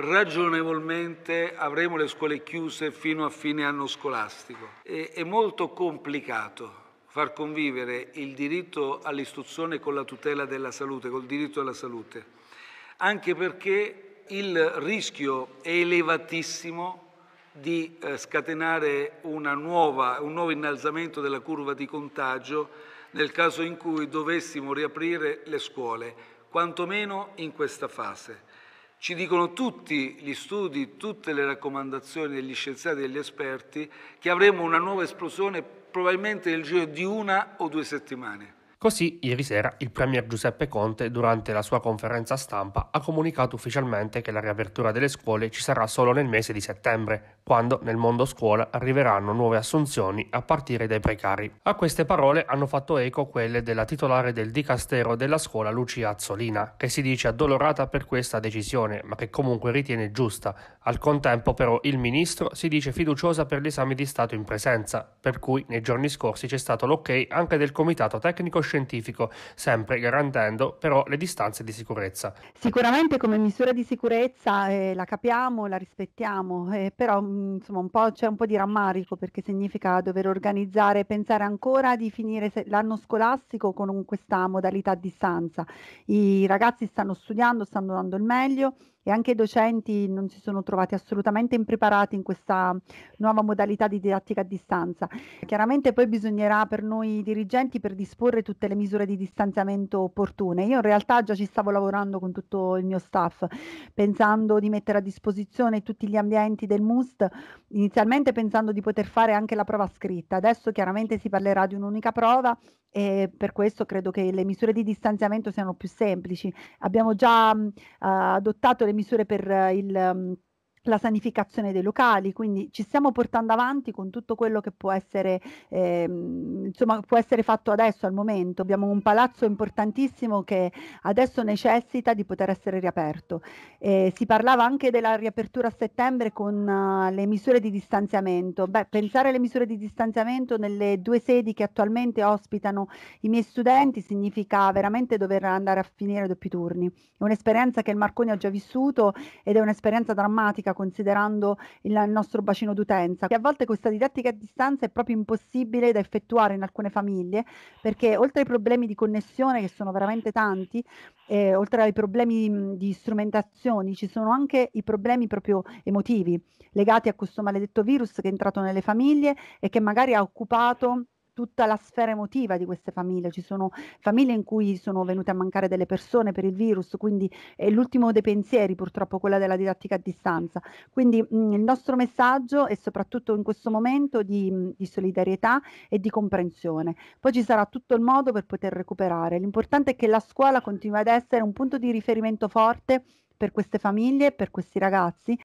ragionevolmente avremo le scuole chiuse fino a fine anno scolastico. E, è molto complicato far convivere il diritto all'istruzione con la tutela della salute, col diritto alla salute, anche perché il rischio è elevatissimo di eh, scatenare nuova, un nuovo innalzamento della curva di contagio nel caso in cui dovessimo riaprire le scuole, quantomeno in questa fase. Ci dicono tutti gli studi, tutte le raccomandazioni degli scienziati e degli esperti che avremo una nuova esplosione probabilmente nel giro di una o due settimane. Così, ieri sera, il Premier Giuseppe Conte, durante la sua conferenza stampa, ha comunicato ufficialmente che la riapertura delle scuole ci sarà solo nel mese di settembre, quando nel mondo scuola arriveranno nuove assunzioni a partire dai precari. A queste parole hanno fatto eco quelle della titolare del dicastero della scuola Lucia Azzolina, che si dice addolorata per questa decisione, ma che comunque ritiene giusta. Al contempo però il ministro si dice fiduciosa per gli esami di Stato in presenza, per cui nei giorni scorsi c'è stato l'ok anche del Comitato Tecnico Scientifico, sempre garantendo però le distanze di sicurezza. Sicuramente come misura di sicurezza eh, la capiamo, la rispettiamo, eh, però insomma, un po', c'è un po' di rammarico perché significa dover organizzare, e pensare ancora di finire l'anno scolastico con un, questa modalità a distanza. I ragazzi stanno studiando, stanno dando il meglio e anche i docenti non si sono trovati assolutamente impreparati in questa nuova modalità di didattica a distanza. Chiaramente poi bisognerà per noi dirigenti per disporre tutte le misure di distanziamento opportune. Io in realtà già ci stavo lavorando con tutto il mio staff, pensando di mettere a disposizione tutti gli ambienti del MUST, inizialmente pensando di poter fare anche la prova scritta. Adesso chiaramente si parlerà di un'unica prova e per questo credo che le misure di distanziamento siano più semplici. Abbiamo già mh, adottato le misure per il mm, la sanificazione dei locali, quindi ci stiamo portando avanti con tutto quello che può essere, ehm, insomma, può essere fatto adesso, al momento. Abbiamo un palazzo importantissimo che adesso necessita di poter essere riaperto. Eh, si parlava anche della riapertura a settembre con uh, le misure di distanziamento. Beh, pensare alle misure di distanziamento nelle due sedi che attualmente ospitano i miei studenti significa veramente dover andare a finire doppi turni. È un'esperienza che il Marconi ha già vissuto ed è un'esperienza drammatica considerando il nostro bacino d'utenza. E a volte questa didattica a distanza è proprio impossibile da effettuare in alcune famiglie perché oltre ai problemi di connessione che sono veramente tanti, eh, oltre ai problemi di strumentazioni, ci sono anche i problemi proprio emotivi legati a questo maledetto virus che è entrato nelle famiglie e che magari ha occupato tutta la sfera emotiva di queste famiglie. Ci sono famiglie in cui sono venute a mancare delle persone per il virus, quindi è l'ultimo dei pensieri purtroppo quella della didattica a distanza. Quindi mh, il nostro messaggio è soprattutto in questo momento di, di, solidarietà e di comprensione. Poi ci sarà tutto il modo per poter recuperare. L'importante è che la scuola continui ad essere un punto di riferimento forte per queste famiglie, per questi ragazzi